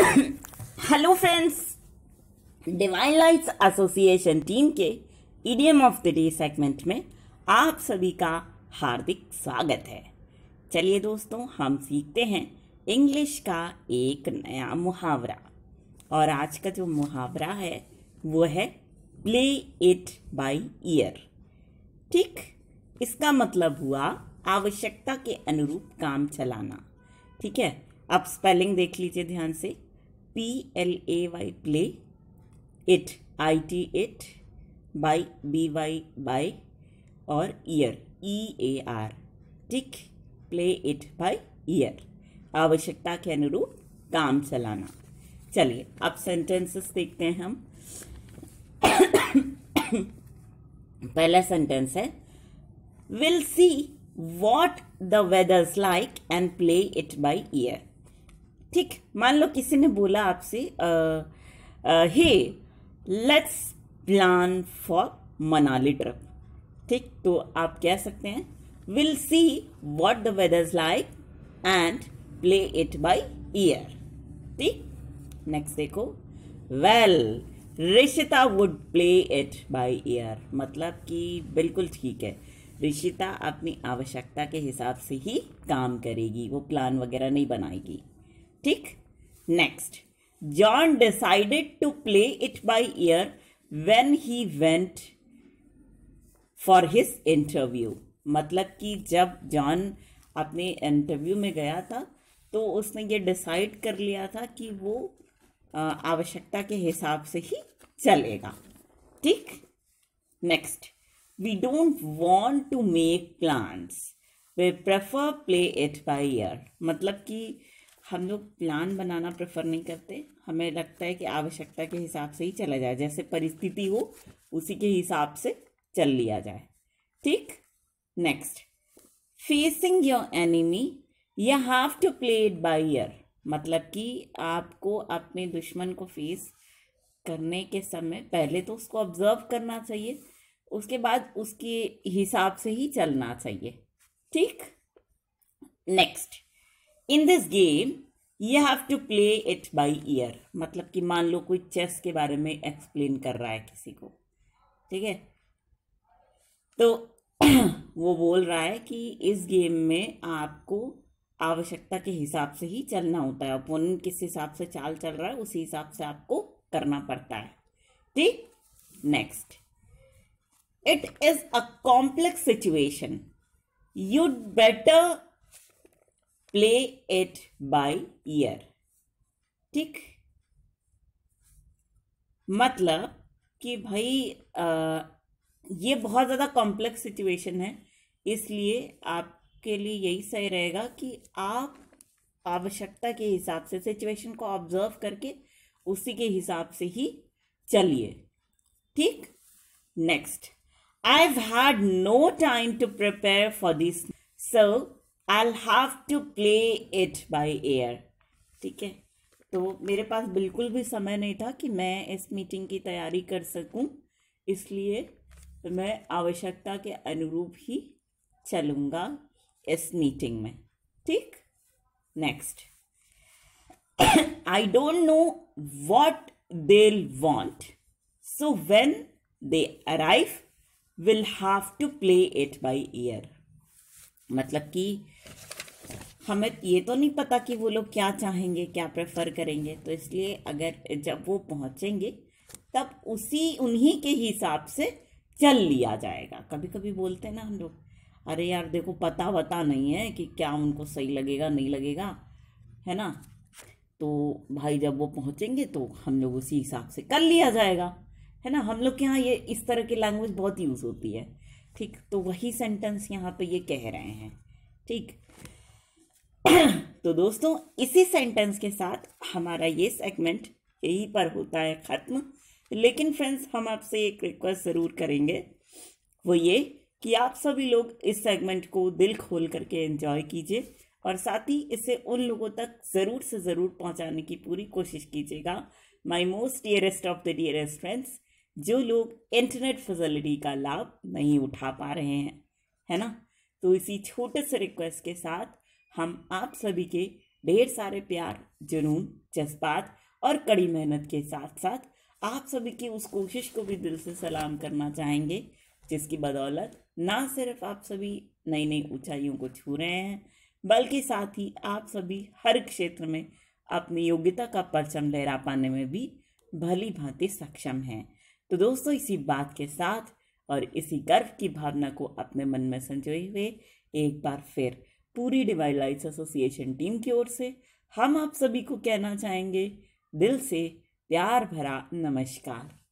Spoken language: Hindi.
hello friends divine lights association team के EDM of the day segment में आप सभी का हार्दिक स्वागत है चलिए दोस्तों हम सीखते हैं इंग्लिश का एक नया मुहावरा और आज का जो मुहावरा है वो है प्ले इट बाय ईयर ठीक इसका मतलब हुआ आवश्यकता के अनुरूप काम चलाना ठीक है अब स्पेलिंग देख लीजिए ध्यान से P L A Y play it I T it by B Y by और ear E A R tick play it by ear आवश्यकता के अनुरूप काम चलाना चलिए अब सेंटेंसेस देखते हैं हम पहला सेंटेंस है will see what the weather's like and play it by ear ठीक मान लो किसी ने बोला आपसे hey let's plan for Manali trip ठीक तो आप कह सकते हैं will see what the weather like and play it by ear ठीक नेक्स्ट देखो well Rishita would play it by ear मतलब कि बिल्कुल ठीक है रिशिता अपनी आवश्यकता के हिसाब से ही काम करेगी वो प्लान वगैरह नहीं बनाएगी ठीक next John decided to play it by ear when he went for his interview मतलब कि जब जॉन अपने इंटरव्यू में गया था तो उसने ये डिसाइड कर लिया था कि वो आवश्यकता के हिसाब से ही चलेगा ठीक next we don't want to make plans we prefer play it by ear मतलब कि हम लोग प्लान बनाना प्रेफर नहीं करते हमें लगता है कि आवश्यकता के हिसाब से ही चला जाए जैसे परिस्थिति हो उसी के हिसाब से चल लिया जाए ठीक next facing your enemy you have to play it by ear मतलब कि आपको अपने दुश्मन को फेस करने के समय पहले तो उसको ऑब्जर्व करना चाहिए उसके बाद उसके हिसाब से ही चलना चाहिए ठीक next in this game you have to play it by ear मतलब कि मान लो कोई चेस के बारे में एक्सप्लेन कर रहा है किसी को ठीक है तो वो बोल रहा है कि इस गेम में आपको आवश्यकता के हिसाब से ही चलना होता है ओपोनेंट किस हिसाब से चाल चल रहा है उसी हिसाब से आपको करना पड़ता है ठीक next it is a complex situation you better play it by ear ठीक मतलब कि भाई आ, ये बहुत ज़्यादा कॉम्प्लेक्स सिचुएशन है इसलिए आपके लिए यही सही रहेगा कि आप आवश्यकता के हिसाब से सिचुएशन को ऑब्जर्व करके उसी के हिसाब से ही चलिए ठीक next I had no time to prepare for this so I have to play it by ear ठीक है तो मेरे पास बिल्कुल भी समय नहीं था कि मैं इस मीटिंग की तैयारी कर सकूं इसलिए मैं आवश्यकता के अनुरूप ही चलूँगा इस मीटिंग में ठीक next I don't know what they want so when they arrive will have to play it by ear मतलब कि हमें ये तो नहीं पता कि वो लोग क्या चाहेंगे क्या प्रेफर करेंगे तो इसलिए अगर जब वो पहुँचेंगे तब उसी उन्हीं के हिसाब से चल लिया जाएगा कभी कभी बोलते हैं ना हम लोग अरे यार देखो पता वता नहीं है कि क्या उनको सही लगेगा नहीं लगेगा है ना तो भाई जब वो पहुँचेंगे तो हम लोग उसी हिसाब से कर लिया जाएगा है ना हम लोग के यहाँ ये इस तरह की लैंग्वेज बहुत यूज़ होती है ठीक तो वही सेंटेंस यहाँ पे ये कह रहे हैं ठीक तो दोस्तों इसी सेंटेंस के साथ हमारा ये सेगमेंट यहीं पर होता है ख़त्म लेकिन फ्रेंड्स हम आपसे एक रिक्वेस्ट ज़रूर करेंगे वो ये कि आप सभी लोग इस सेगमेंट को दिल खोल करके एंजॉय कीजिए और साथ ही इसे उन लोगों तक ज़रूर से ज़रूर पहुंचाने की पूरी कोशिश कीजिएगा my most dearest of the dearest friends जो लोग इंटरनेट फैसिलिटी का लाभ नहीं उठा पा रहे हैं है ना तो इसी छोटे से रिक्वेस्ट के साथ हम आप सभी के ढेर सारे प्यार जुनून जज्बात और कड़ी मेहनत के साथ साथ आप सभी की उस कोशिश को भी दिल से सलाम करना चाहेंगे जिसकी बदौलत ना सिर्फ आप सभी नई नई ऊंचाइयों को छू रहे हैं बल्कि साथ ही आप सभी हर क्षेत्र में अपनी योग्यता का परचम लहरा पाने में भी भली भांति सक्षम हैं तो दोस्तों इसी बात के साथ और इसी गर्व की भावना को अपने मन में संजोए हुए एक बार फिर पूरी डिवाइड लाइट्स एसोसिएशन टीम की ओर से हम आप सभी को कहना चाहेंगे दिल से प्यार भरा नमस्कार